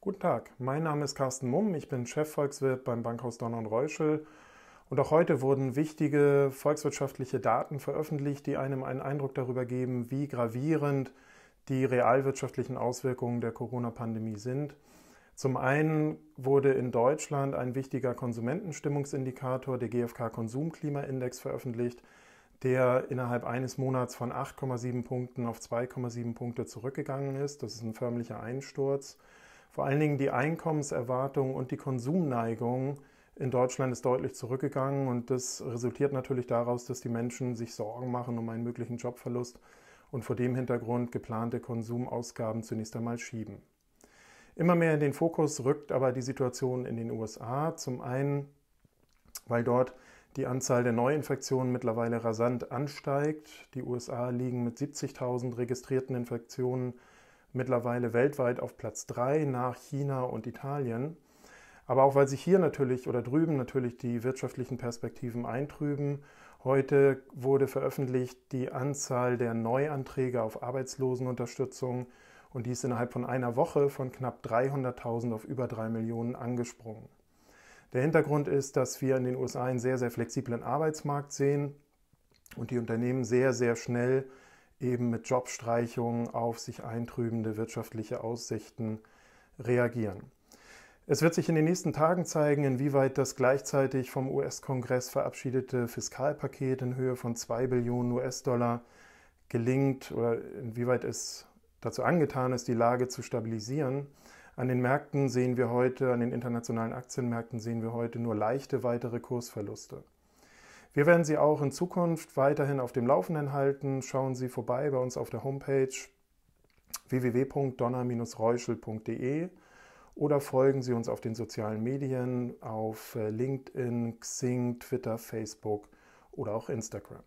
Guten Tag, mein Name ist Carsten Mumm, ich bin Chefvolkswirt beim Bankhaus Donner und Reuschel und auch heute wurden wichtige volkswirtschaftliche Daten veröffentlicht, die einem einen Eindruck darüber geben, wie gravierend die realwirtschaftlichen Auswirkungen der Corona-Pandemie sind. Zum einen wurde in Deutschland ein wichtiger Konsumentenstimmungsindikator, der GfK Konsumklimaindex, veröffentlicht, der innerhalb eines Monats von 8,7 Punkten auf 2,7 Punkte zurückgegangen ist. Das ist ein förmlicher Einsturz. Vor allen Dingen die Einkommenserwartung und die Konsumneigung in Deutschland ist deutlich zurückgegangen und das resultiert natürlich daraus, dass die Menschen sich Sorgen machen um einen möglichen Jobverlust und vor dem Hintergrund geplante Konsumausgaben zunächst einmal schieben. Immer mehr in den Fokus rückt aber die Situation in den USA. Zum einen, weil dort die Anzahl der Neuinfektionen mittlerweile rasant ansteigt. Die USA liegen mit 70.000 registrierten Infektionen mittlerweile weltweit auf Platz 3 nach China und Italien. Aber auch weil sich hier natürlich oder drüben natürlich die wirtschaftlichen Perspektiven eintrüben. Heute wurde veröffentlicht die Anzahl der Neuanträge auf Arbeitslosenunterstützung und die ist innerhalb von einer Woche von knapp 300.000 auf über 3 Millionen angesprungen. Der Hintergrund ist, dass wir in den USA einen sehr, sehr flexiblen Arbeitsmarkt sehen und die Unternehmen sehr, sehr schnell eben mit Jobstreichungen auf sich eintrübende wirtschaftliche Aussichten reagieren. Es wird sich in den nächsten Tagen zeigen, inwieweit das gleichzeitig vom US-Kongress verabschiedete Fiskalpaket in Höhe von 2 Billionen US-Dollar gelingt oder inwieweit es dazu angetan ist, die Lage zu stabilisieren. An den Märkten sehen wir heute, an den internationalen Aktienmärkten sehen wir heute nur leichte weitere Kursverluste. Wir werden Sie auch in Zukunft weiterhin auf dem Laufenden halten. Schauen Sie vorbei bei uns auf der Homepage www.donner-reuschel.de oder folgen Sie uns auf den sozialen Medien auf äh, LinkedIn, Xing, Twitter, Facebook oder auch Instagram.